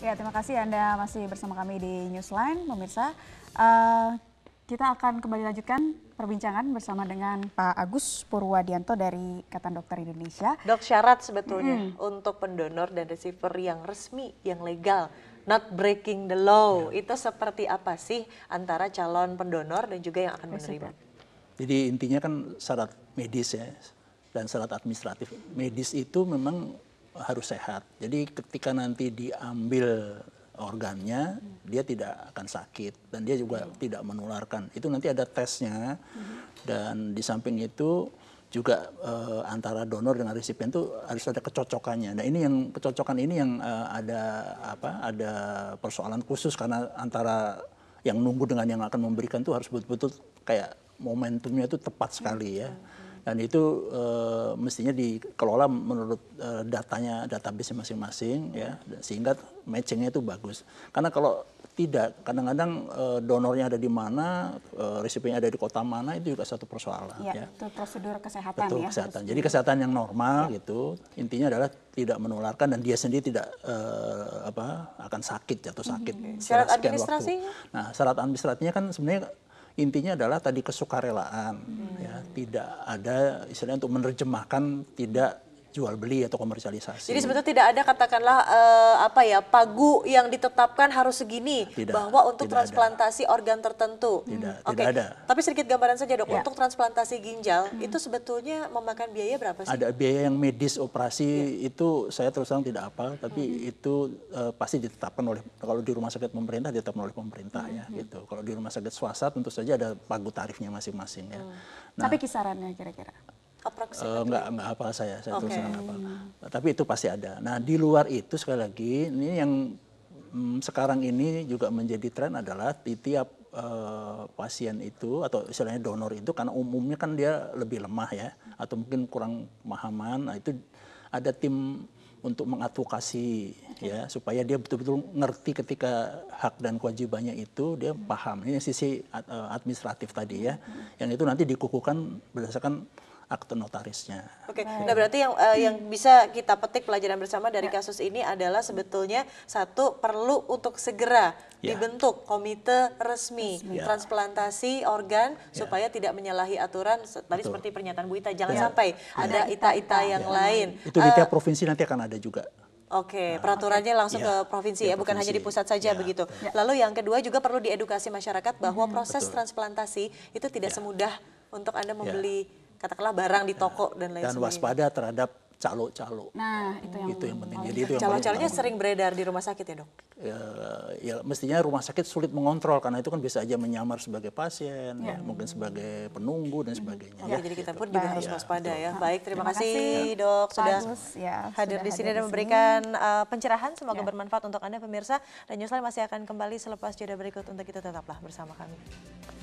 Ya, terima kasih Anda masih bersama kami di Newsline, pemirsa. Uh, kita akan kembali lanjutkan perbincangan bersama dengan Pak Agus Purwadianto dari Ikatan Dokter Indonesia. Dok, syarat sebetulnya mm. untuk pendonor dan receiver yang resmi, yang legal, not breaking the law, yeah. itu seperti apa sih antara calon pendonor dan juga yang akan menerima? Jadi intinya kan syarat medis ya, dan syarat administratif. Medis itu memang harus sehat. Jadi ketika nanti diambil organnya, dia tidak akan sakit dan dia juga hmm. tidak menularkan. Itu nanti ada tesnya mm-hmm. dan di samping itu juga e, antara donor dengan resipien itu harus ada kecocokannya. Nah ini yang kecocokan ini yang e, ada apa? Ada persoalan khusus karena antara yang nunggu dengan yang akan memberikan itu harus betul-betul kayak momentumnya itu tepat sekali ya. Hmm dan itu uh, mestinya dikelola menurut uh, datanya database masing-masing ya sehingga matchingnya itu bagus karena kalau tidak kadang-kadang uh, donornya ada di mana uh, resipinya ada di kota mana itu juga satu persoalan iya, ya, ya. itu prosedur kesehatan Betul, ya kesehatan harus... jadi kesehatan yang normal ya. gitu intinya adalah tidak menularkan dan dia sendiri tidak uh, apa akan sakit atau mhm. sakit mm -hmm. syarat administrasi waktu. nah syarat administrasinya kan sebenarnya intinya adalah tadi kesukarelaan hmm. ya tidak ada istilahnya untuk menerjemahkan tidak jual beli atau komersialisasi. Jadi sebetulnya tidak ada katakanlah eh, apa ya pagu yang ditetapkan harus segini tidak, bahwa untuk tidak transplantasi ada. organ tertentu. Tidak, hmm. tidak okay. ada. Tapi sedikit gambaran saja dok, ya. untuk transplantasi ginjal hmm. itu sebetulnya memakan biaya berapa sih? Ada biaya yang medis operasi ya. itu saya terus terang tidak apa, tapi hmm. itu eh, pasti ditetapkan oleh kalau di rumah sakit pemerintah ditetapkan oleh pemerintah ya, hmm. ya gitu. Kalau di rumah sakit swasta tentu saja ada pagu tarifnya masing-masing ya. Hmm. Nah, tapi kisarannya kira-kira? Eh, uh, enggak, nggak hafal saya saya okay. terus hafal. Hmm. tapi itu pasti ada nah di luar itu sekali lagi ini yang hmm, sekarang ini juga menjadi tren adalah di tiap Uh, pasien itu atau istilahnya donor itu karena umumnya kan dia lebih lemah ya atau mungkin kurang pemahaman nah itu ada tim untuk mengadvokasi okay. ya supaya dia betul-betul ngerti ketika hak dan kewajibannya itu dia paham ini sisi eh, administratif tadi ya yang itu nanti dikukuhkan berdasarkan akte notarisnya. Oke, okay. nah berarti yang uh, yang bisa kita petik pelajaran bersama dari ya. kasus ini adalah sebetulnya satu perlu untuk segera ya. dibentuk komite resmi Ya. transplantasi organ ya. supaya tidak menyalahi aturan tadi Betul. seperti pernyataan Bu Ita jangan ya. sampai ya. ada ya. ita-ita ya. yang ya. lain. Itu di eh, tiap uh, provinsi nanti akan ada juga. Oke, nah, peraturannya langsung ya, ke provinsi ya, ya bukan provinsi. hanya di pusat saja ya, begitu. Ya. Lalu yang kedua juga perlu diedukasi masyarakat bahwa hmm. proses betul. transplantasi itu tidak ya. semudah untuk Anda ya. membeli ya katakanlah barang di ya. toko dan lain dan sebagainya. Dan waspada terhadap calo-calo. Nah, itu yang, itu yang penting. Jadi itu yang calo-calonya sering beredar di rumah sakit ya, Dok? Ya, ya, mestinya rumah sakit sulit mengontrol karena itu kan bisa aja menyamar sebagai pasien, ya. Ya, mungkin sebagai penunggu dan hmm. sebagainya. Ya, ya jadi kita pun juga Baik. Nah, harus ya, waspada ya. ya. Baik, terima, terima kasih, kasih ya. Dok sudah ya, hadir sudah di sini hadir dan memberikan uh, pencerahan semoga ya. bermanfaat untuk Anda pemirsa dan Newsline masih akan kembali selepas jeda berikut untuk kita tetaplah bersama kami.